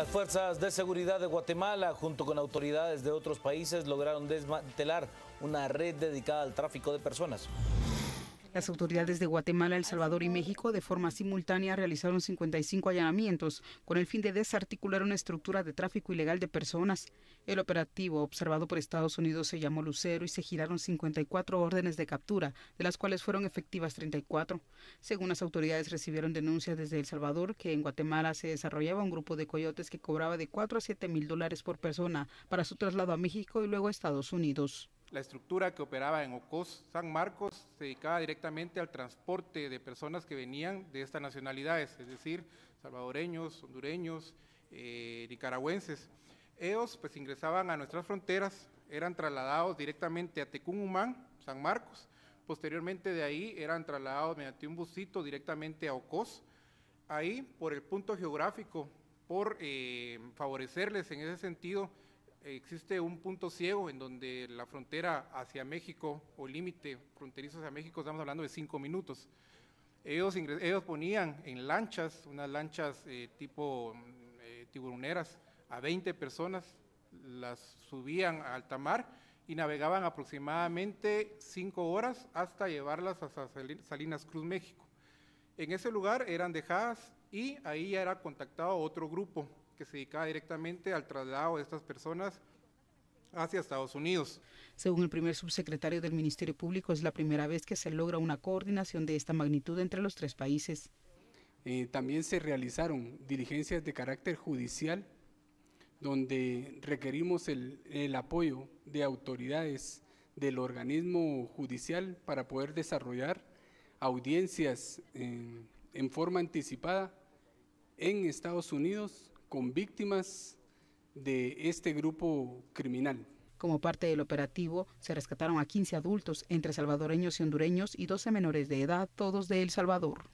Las fuerzas de seguridad de Guatemala, junto con autoridades de otros países, lograron desmantelar una red dedicada al tráfico de personas. Las autoridades de Guatemala, El Salvador y México de forma simultánea realizaron 55 allanamientos con el fin de desarticular una estructura de tráfico ilegal de personas. El operativo observado por Estados Unidos se llamó Lucero y se giraron 54 órdenes de captura, de las cuales fueron efectivas 34. Según las autoridades recibieron denuncias desde El Salvador que en Guatemala se desarrollaba un grupo de coyotes que cobraba de 4 a 7 mil dólares por persona para su traslado a México y luego a Estados Unidos. La estructura que operaba en Ocos San Marcos se dedicaba directamente al transporte de personas que venían de estas nacionalidades, es decir, salvadoreños, hondureños, eh, nicaragüenses. Ellos pues ingresaban a nuestras fronteras, eran trasladados directamente a Tecumumán, San Marcos, posteriormente de ahí eran trasladados mediante un busito directamente a Ocos, ahí por el punto geográfico, por eh, favorecerles en ese sentido, existe un punto ciego en donde la frontera hacia México o límite fronterizo hacia México, estamos hablando de cinco minutos. Ellos, ellos ponían en lanchas, unas lanchas eh, tipo tiburuneras mm, eh, tiburoneras, a 20 personas, las subían a alta mar y navegaban aproximadamente cinco horas hasta llevarlas hasta Salinas Cruz, México. En ese lugar eran dejadas y ahí ya era contactado otro grupo que se dedicaba directamente al traslado de estas personas hacia Estados Unidos. Según el primer subsecretario del Ministerio Público, es la primera vez que se logra una coordinación de esta magnitud entre los tres países. Eh, también se realizaron diligencias de carácter judicial, donde requerimos el, apoyo de autoridades del organismo judicial para poder desarrollar audiencias en, eh, en forma anticipada en Estados Unidos con víctimas de este grupo criminal. Como parte del operativo, se rescataron a 15 adultos, entre salvadoreños y hondureños, y 12 menores de edad, todos de El Salvador.